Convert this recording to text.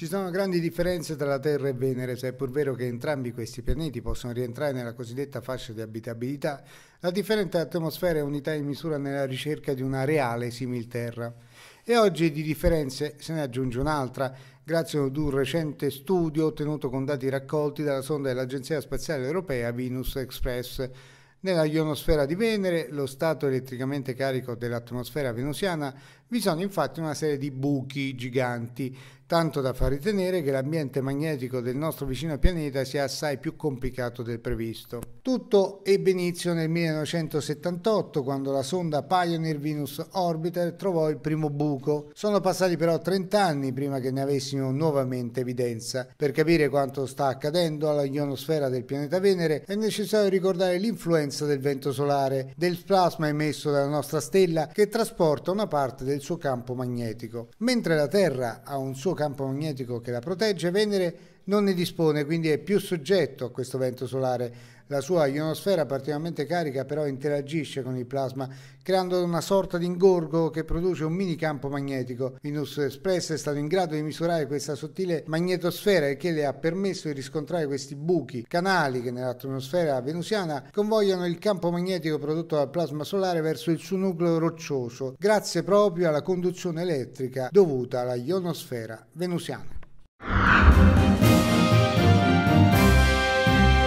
Ci sono grandi differenze tra la Terra e Venere, se è pur vero che entrambi questi pianeti possono rientrare nella cosiddetta fascia di abitabilità, la differente atmosfera è unità di misura nella ricerca di una reale similterra. E oggi di differenze se ne aggiunge un'altra, grazie ad un recente studio ottenuto con dati raccolti dalla sonda dell'Agenzia Spaziale Europea Venus Express. Nella ionosfera di Venere, lo stato elettricamente carico dell'atmosfera venusiana vi sono infatti una serie di buchi giganti, tanto da far ritenere che l'ambiente magnetico del nostro vicino pianeta sia assai più complicato del previsto. Tutto ebbe inizio nel 1978 quando la sonda Pioneer Venus Orbiter trovò il primo buco. Sono passati però 30 anni prima che ne avessimo nuovamente evidenza. Per capire quanto sta accadendo alla ionosfera del pianeta Venere è necessario ricordare l'influenza del vento solare, del plasma emesso dalla nostra stella che trasporta una parte del del suo campo magnetico. Mentre la Terra ha un suo campo magnetico che la protegge, Venere non ne dispone, quindi è più soggetto a questo vento solare. La sua ionosfera particolarmente carica però interagisce con il plasma, creando una sorta di ingorgo che produce un mini campo magnetico. Venus Express è stato in grado di misurare questa sottile magnetosfera e che le ha permesso di riscontrare questi buchi, canali che nell'atmosfera venusiana convogliano il campo magnetico prodotto dal plasma solare verso il suo nucleo roccioso, grazie proprio alla conduzione elettrica dovuta alla ionosfera venusiana.